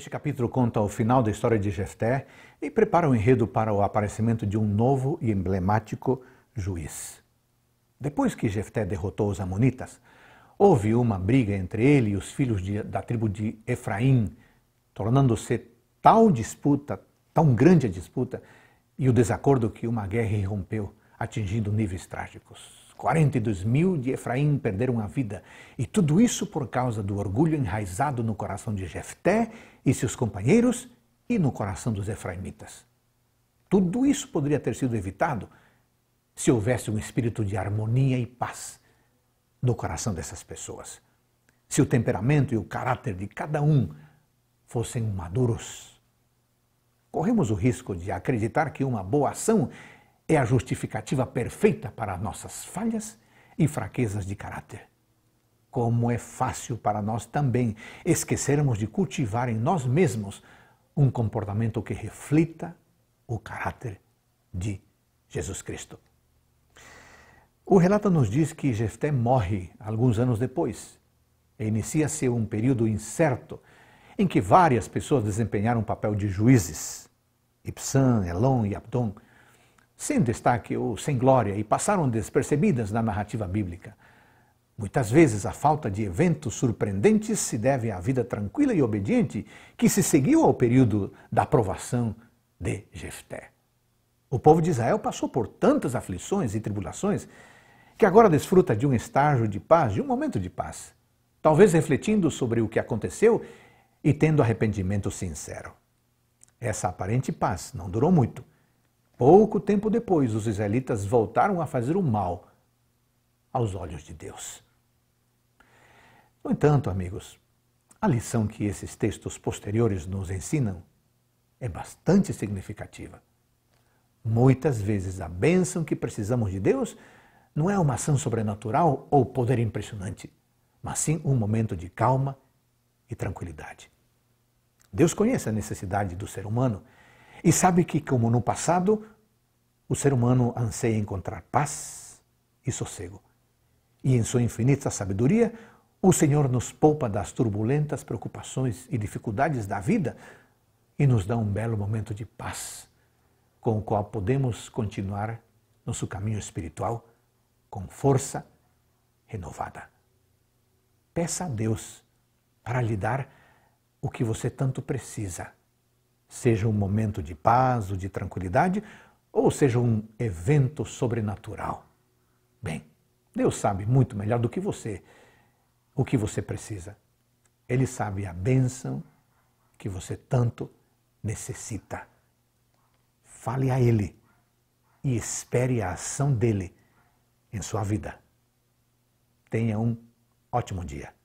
Este capítulo conta o final da história de Jefté e prepara o enredo para o aparecimento de um novo e emblemático juiz. Depois que Jefté derrotou os amonitas, houve uma briga entre ele e os filhos de, da tribo de Efraim, tornando-se tal disputa, tão grande a disputa e o desacordo que uma guerra irrompeu, atingindo níveis trágicos. 42 mil de Efraim perderam a vida, e tudo isso por causa do orgulho enraizado no coração de Jefté e seus companheiros e no coração dos efraimitas. Tudo isso poderia ter sido evitado se houvesse um espírito de harmonia e paz no coração dessas pessoas. Se o temperamento e o caráter de cada um fossem maduros. Corremos o risco de acreditar que uma boa ação é a justificativa perfeita para nossas falhas e fraquezas de caráter. Como é fácil para nós também esquecermos de cultivar em nós mesmos um comportamento que reflita o caráter de Jesus Cristo. O relato nos diz que Jefté morre alguns anos depois. Inicia-se um período incerto em que várias pessoas desempenharam o papel de juízes. Ipsan, Elon e Abdon sem destaque ou sem glória e passaram despercebidas na narrativa bíblica. Muitas vezes a falta de eventos surpreendentes se deve à vida tranquila e obediente que se seguiu ao período da aprovação de Jefté. O povo de Israel passou por tantas aflições e tribulações que agora desfruta de um estágio de paz, de um momento de paz, talvez refletindo sobre o que aconteceu e tendo arrependimento sincero. Essa aparente paz não durou muito. Pouco tempo depois, os israelitas voltaram a fazer o mal aos olhos de Deus. No entanto, amigos, a lição que esses textos posteriores nos ensinam é bastante significativa. Muitas vezes a bênção que precisamos de Deus não é uma ação sobrenatural ou poder impressionante, mas sim um momento de calma e tranquilidade. Deus conhece a necessidade do ser humano e sabe que, como no passado, o ser humano anseia encontrar paz e sossego. E em sua infinita sabedoria, o Senhor nos poupa das turbulentas preocupações e dificuldades da vida e nos dá um belo momento de paz, com o qual podemos continuar nosso caminho espiritual com força renovada. Peça a Deus para lhe dar o que você tanto precisa seja um momento de paz ou de tranquilidade, ou seja um evento sobrenatural. Bem, Deus sabe muito melhor do que você o que você precisa. Ele sabe a bênção que você tanto necessita. Fale a Ele e espere a ação dele em sua vida. Tenha um ótimo dia.